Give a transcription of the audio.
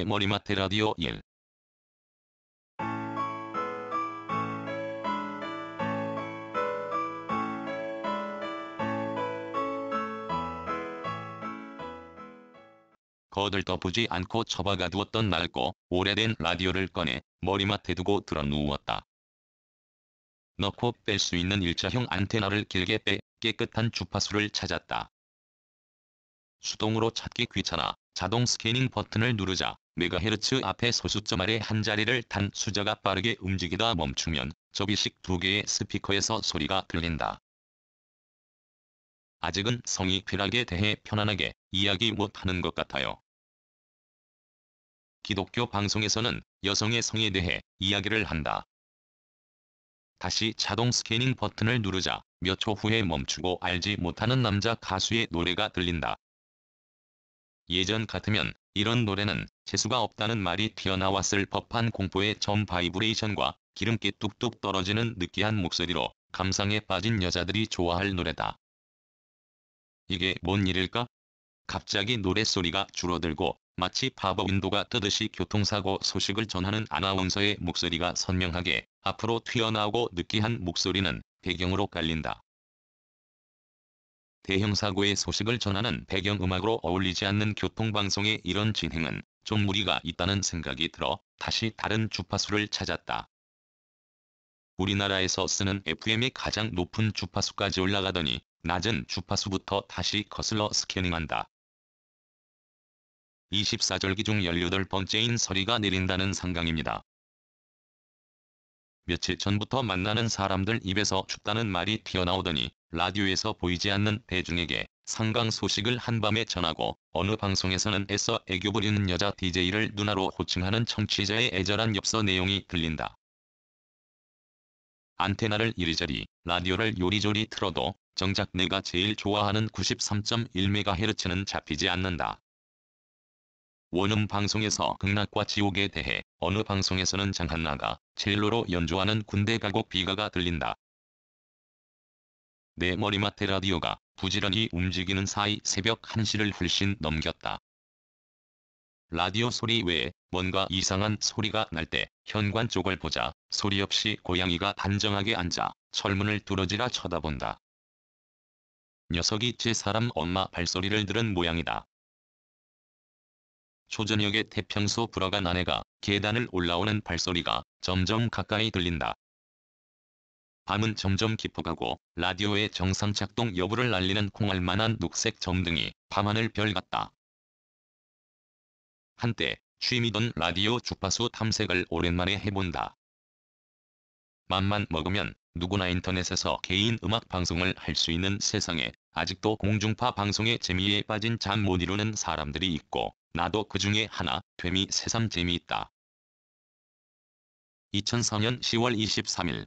네, 머리맡에 라디오 1. 거들떠보지 않고 처박아 두었던 낡고 오래된 라디오를 꺼내 머리맡에 두고 들어 누웠다. 넣고 뺄 수 있는 일자형 안테나를 길게 빼 깨끗한 주파수를 찾았다. 수동으로 찾기 귀찮아 자동 스캐닝 버튼을 누르자 메가헤르츠 앞에 소수점 아래 한 자리를 단 수자가 빠르게 움직이다 멈추면 접이식 두 개의 스피커에서 소리가 들린다. 아직은 성이 쾌락에 대해 편안하게 이야기 못하는 것 같아요. 기독교 방송에서는 여성의 성에 대해 이야기를 한다. 다시 자동 스캐닝 버튼을 누르자 몇 초 후에 멈추고 알지 못하는 남자 가수의 노래가 들린다. 예전 같으면 이런 노래는 재수가 없다는 말이 튀어나왔을 법한 공포의 점 바이브레이션과 기름기 뚝뚝 떨어지는 느끼한 목소리로 감상에 빠진 여자들이 좋아할 노래다. 이게 뭔 일일까? 갑자기 노랫소리가 줄어들고 마치 바보 인도가 뜨듯이 교통사고 소식을 전하는 아나운서의 목소리가 선명하게 앞으로 튀어나오고 느끼한 목소리는 배경으로 깔린다. 대형 사고의 소식을 전하는 배경음악으로 어울리지 않는 교통방송의 이런 진행은 좀 무리가 있다는 생각이 들어 다시 다른 주파수를 찾았다. 우리나라에서 쓰는 FM이 가장 높은 주파수까지 올라가더니 낮은 주파수부터 다시 거슬러 스캐닝한다. 24절기 중 18번째인 서리가 내린다는 상강입니다. 며칠 전부터 만나는 사람들 입에서 춥다는 말이 튀어나오더니 라디오에서 보이지 않는 대중에게 상강 소식을 한밤에 전하고 어느 방송에서는 애써 애교 부리는 여자 DJ를 누나로 호칭하는 청취자의 애절한 엽서 내용이 들린다. 안테나를 이리저리 라디오를 요리조리 틀어도 정작 내가 제일 좋아하는 93.1MHz는 잡히지 않는다. 원음 방송에서 극락과 지옥에 대해 어느 방송에서는 장한나가 첼로로 연주하는 군대 가곡 비가가 들린다. 내 머리맡에 라디오가 부지런히 움직이는 사이 새벽 1시를 훨씬 넘겼다. 라디오 소리 외에 뭔가 이상한 소리가 날 때 현관 쪽을 보자 소리 없이 고양이가 단정하게 앉아 철문을 두러지라 쳐다본다. 녀석이 제 사람 엄마 발소리를 들은 모양이다. 초저녁에 태평소 불어간 아내가 계단을 올라오는 발소리가 점점 가까이 들린다. 밤은 점점 깊어가고 라디오의 정상 작동 여부를 알리는 콩알만한 녹색 점등이 밤하늘 별 같다. 한때 취미던 라디오 주파수 탐색을 오랜만에 해본다. 맘만 먹으면 누구나 인터넷에서 개인 음악 방송을 할 수 있는 세상에 아직도 공중파 방송의 재미에 빠진 잠 못 이루는 사람들이 있고 나도 그 중에 하나 되미 새삼 재미있다. 2004년 10월 23일